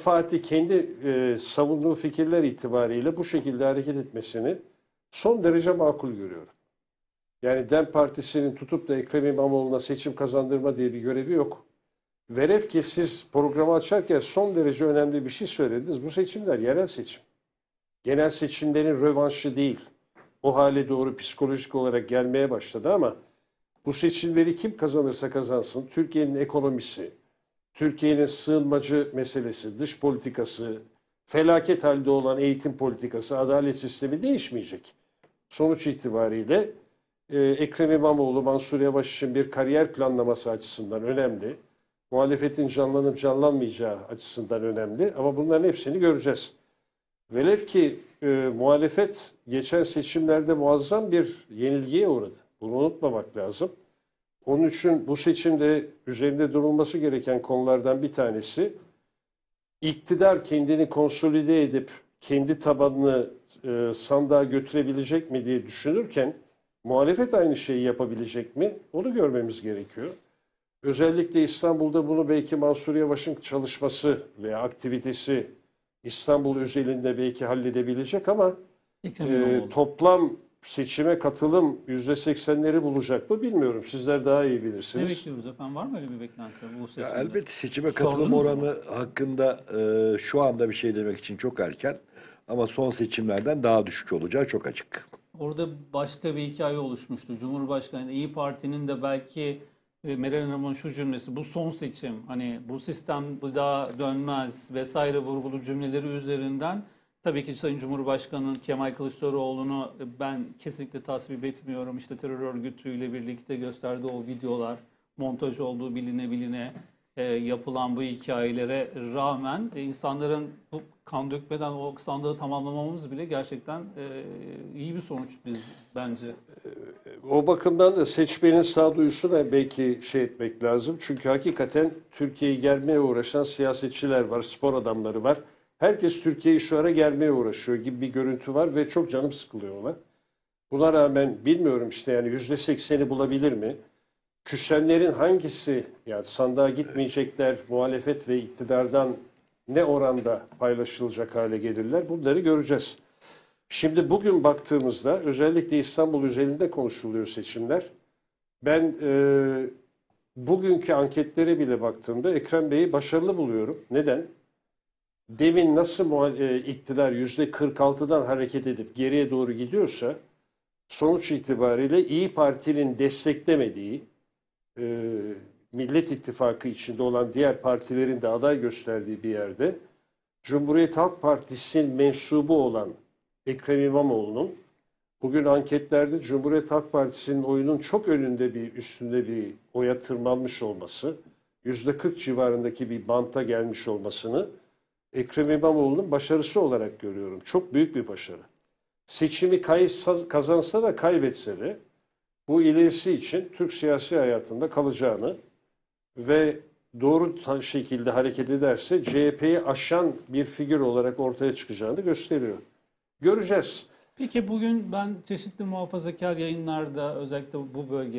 Fatih kendi e, savunduğu fikirler itibariyle bu şekilde hareket etmesini son derece makul görüyorum. Yani DEM Partisi'nin tutup da Ekrem İmamoğlu'na seçim kazandırma diye bir görevi yok. Verev ki siz programı açarken son derece önemli bir şey söylediniz. Bu seçimler yerel seçim. Genel seçimlerin rövanşı değil. O hale doğru psikolojik olarak gelmeye başladı ama bu seçimleri kim kazanırsa kazansın, Türkiye'nin ekonomisi, Türkiye'nin sığınmacı meselesi, dış politikası, felaket halde olan eğitim politikası, adalet sistemi değişmeyecek. Sonuç itibariyle e, Ekrem İmamoğlu, Mansur Yavaş için bir kariyer planlaması açısından önemli. Muhalefetin canlanıp canlanmayacağı açısından önemli. Ama bunların hepsini göreceğiz. Velev ki e, muhalefet geçen seçimlerde muazzam bir yenilgiye uğradı. Bunu unutmamak lazım. Onun için bu seçimde üzerinde durulması gereken konulardan bir tanesi iktidar kendini konsolide edip kendi tabanını e, sandığa götürebilecek mi diye düşünürken muhalefet aynı şeyi yapabilecek mi? Onu görmemiz gerekiyor. Özellikle İstanbul'da bunu belki Mansur Yavaş'ın çalışması veya aktivitesi İstanbul özelinde belki halledebilecek ama e, toplam seçime katılım yüzde seksenleri bulacak mı bilmiyorum. Sizler daha iyi bilirsiniz. Ne bekliyoruz efendim? Var mı öyle bir beklenti bu seçimde? Ya elbette seçime katılım Sordunuz oranı mu? hakkında e, şu anda bir şey demek için çok erken. Ama son seçimlerden daha düşük olacağı çok açık. Orada başka bir hikaye oluşmuştu. Cumhurbaşkanı İyi Parti'nin de belki e, Meral Hanım'ın şu cümlesi bu son seçim hani bu sistem bu daha dönmez vesaire vurgulu cümleleri üzerinden Tabii ki Sayın Cumhurbaşkanı'nın Kemal Kılıçdaroğlu'nu ben kesinlikle tasvip etmiyorum. İşte terör örgütüyle birlikte gösterdiği o videolar, montaj olduğu biline biline e, yapılan bu hikayelere rağmen e, insanların bu kan dökmeden o sandığı tamamlamamız bile gerçekten e, iyi bir sonuç biz bence. E, o bakımdan da seçmenin sağduyusuna belki şey etmek lazım. Çünkü hakikaten Türkiye'yi germeye uğraşan siyasetçiler var, spor adamları var herkes Türkiye'yi şu ara gelmeye uğraşıyor gibi bir görüntü var ve çok canım sıkılıyor ona. Buna rağmen bilmiyorum işte yani yüzde sekseni bulabilir mi? Küsenlerin hangisi yani sandığa gitmeyecekler muhalefet ve iktidardan ne oranda paylaşılacak hale gelirler bunları göreceğiz. Şimdi bugün baktığımızda özellikle İstanbul üzerinde konuşuluyor seçimler. Ben e, bugünkü anketlere bile baktığımda Ekrem Bey'i başarılı buluyorum. Neden? demin nasıl e, iktidar yüzde %46'dan hareket edip geriye doğru gidiyorsa sonuç itibariyle İyi Parti'nin desteklemediği e, Millet İttifakı içinde olan diğer partilerin de aday gösterdiği bir yerde Cumhuriyet Halk Partisi'nin mensubu olan Ekrem İmamoğlu'nun bugün anketlerde Cumhuriyet Halk Partisi'nin oyunun çok önünde bir üstünde bir oya tırmanmış olması, %40 civarındaki bir banta gelmiş olmasını Ekrem İmamoğlu'nun başarısı olarak görüyorum. Çok büyük bir başarı. Seçimi kazansa da kaybetse de bu ilerisi için Türk siyasi hayatında kalacağını ve doğru şekilde hareket ederse CHP'yi aşan bir figür olarak ortaya çıkacağını gösteriyor. Göreceğiz. Peki bugün ben çeşitli muhafazakar yayınlarda özellikle bu bölge